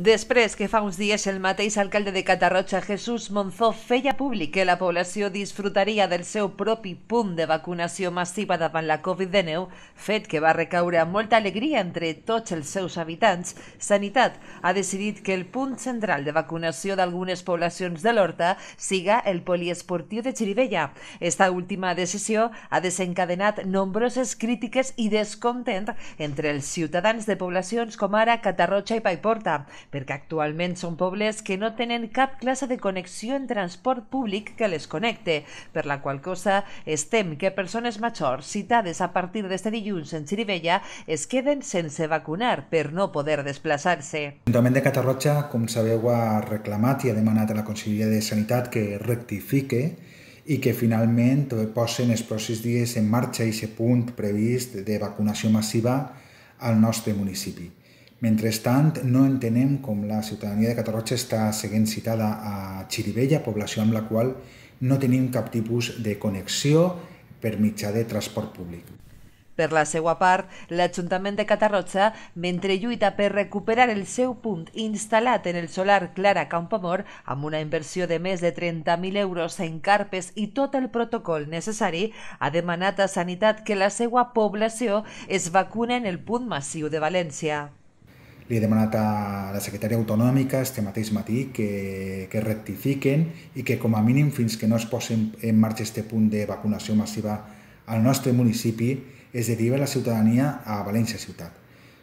Després que fa uns dies el mateix alcalde de Catarroja, Jesús Monzó, feia públic que la població disfrutaria del seu propi punt de vacunació massiva davant la Covid-19, fet que va recaure amb molta alegria entre tots els seus habitants, Sanitat ha decidit que el punt central de vacunació d'algunes poblacions de l'Horta siga el poliesportiu de Xirivella. Esta última decisió ha desencadenat nombroses crítiques i descontent entre els ciutadans de poblacions com ara Catarroja i Paiporta perquè actualment són pobles que no tenen cap classe de connexió en transport públic que les connecte, per la qual cosa estem que persones majors citades a partir d'este dilluns en Xirivella es queden sense vacunar per no poder desplaçar-se. L'Ajuntament de Catarroja, com sabeu, ha reclamat i ha demanat a la Conselleria de Sanitat que rectifique i que finalment posen els pròxims dies en marxa i aquest punt previst de vacunació massiva al nostre municipi. Mentrestant, no entenem com la ciutadania de Catarroja està seguint citada a Xirivella, població amb la qual no tenim cap tipus de connexió per mitjà de transport públic. Per la seva part, l'Ajuntament de Catarroja, mentre lluita per recuperar el seu punt instal·lat en el solar Clara Campamor, amb una inversió de més de 30.000 euros en carpes i tot el protocol necessari, ha demanat a Sanitat que la seva població es vacune en el punt massiu de València. Li he demanat a la secretària autonòmica este mateix matí que, que rectifiquen i que com a mínim fins que no es posi en marxa este punt de vacunació massiva al nostre municipi es deriva la ciutadania a València Ciutat.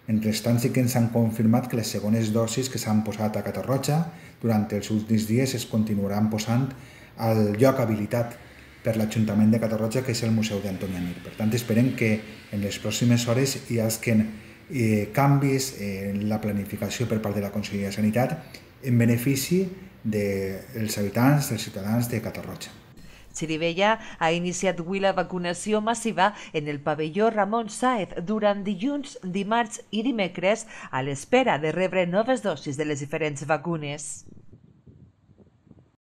Mentrestant sí que ens han confirmat que les segones dosis que s'han posat a Catarroja durant els últims dies es continuaran posant al lloc habilitat per l'Ajuntament de Catarroja, que és el Museu d'Antoni Amir. Per tant, esperem que en les pròximes hores hi hagin eh, canvis en la planificació per part de la Conselleria de Sanitat en benefici dels de habitants, dels ciutadans de Catarroja. Xirivella ha iniciat avui la vacunació massiva en el pavelló Ramon Saez durant dilluns, dimarts i dimecres a l'espera de rebre noves dosis de les diferents vacunes.